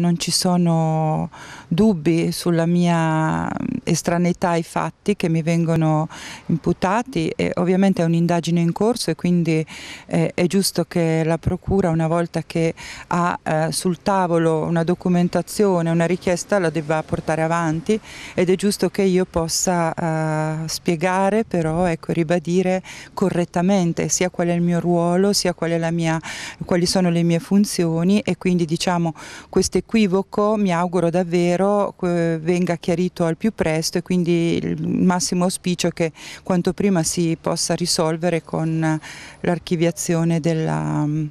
Non ci sono dubbi sulla mia estraneità ai fatti che mi vengono imputati e ovviamente è un'indagine in corso e quindi eh, è giusto che la Procura una volta che ha eh, sul tavolo una documentazione, una richiesta la debba portare avanti ed è giusto che io possa eh, spiegare però ecco, ribadire correttamente sia qual è il mio ruolo, sia qual mia, quali sono le mie funzioni e quindi diciamo queste equivoco mi auguro davvero eh, venga chiarito al più presto e quindi il massimo auspicio è che quanto prima si possa risolvere con eh, l'archiviazione mm,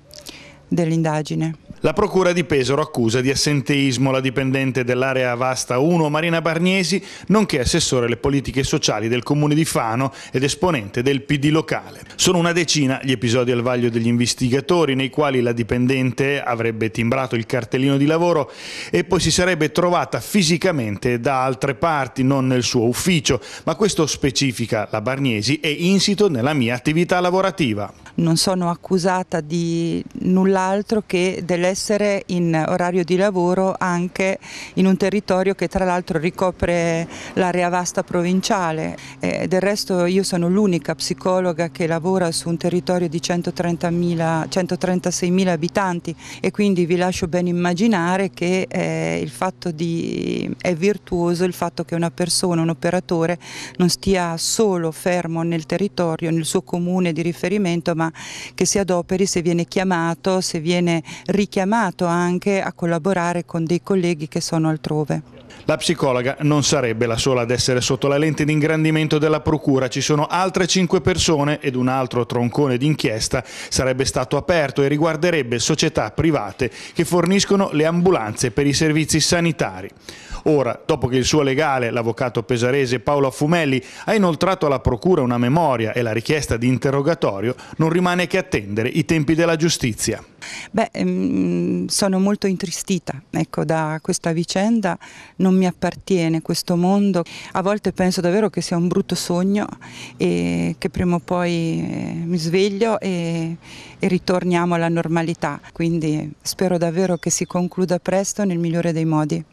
dell'indagine. Dell la Procura di Pesaro accusa di assenteismo la dipendente dell'area Vasta 1 Marina Barnesi, nonché assessore alle politiche sociali del comune di Fano ed esponente del PD locale. Sono una decina gli episodi al vaglio degli investigatori nei quali la dipendente avrebbe timbrato il cartellino di lavoro e poi si sarebbe trovata fisicamente da altre parti, non nel suo ufficio, ma questo specifica la Barnesi è insito nella mia attività lavorativa. Non sono accusata di null'altro che delle l'essere in orario di lavoro anche in un territorio che tra l'altro ricopre l'area vasta provinciale. Eh, del resto io sono l'unica psicologa che lavora su un territorio di 136.000 abitanti e quindi vi lascio ben immaginare che eh, il fatto di, è virtuoso il fatto che una persona, un operatore non stia solo fermo nel territorio, nel suo comune di riferimento ma che si adoperi se viene chiamato, se viene richiamato chiamato anche a collaborare con dei colleghi che sono altrove. La psicologa non sarebbe la sola ad essere sotto la lente di ingrandimento della procura, ci sono altre cinque persone ed un altro troncone d'inchiesta sarebbe stato aperto e riguarderebbe società private che forniscono le ambulanze per i servizi sanitari. Ora, dopo che il suo legale, l'avvocato pesarese Paolo Affumelli, ha inoltrato alla Procura una memoria e la richiesta di interrogatorio, non rimane che attendere i tempi della giustizia. Beh, ehm, sono molto intristita ecco, da questa vicenda, non mi appartiene questo mondo. A volte penso davvero che sia un brutto sogno e che prima o poi eh, mi sveglio e, e ritorniamo alla normalità. Quindi spero davvero che si concluda presto nel migliore dei modi.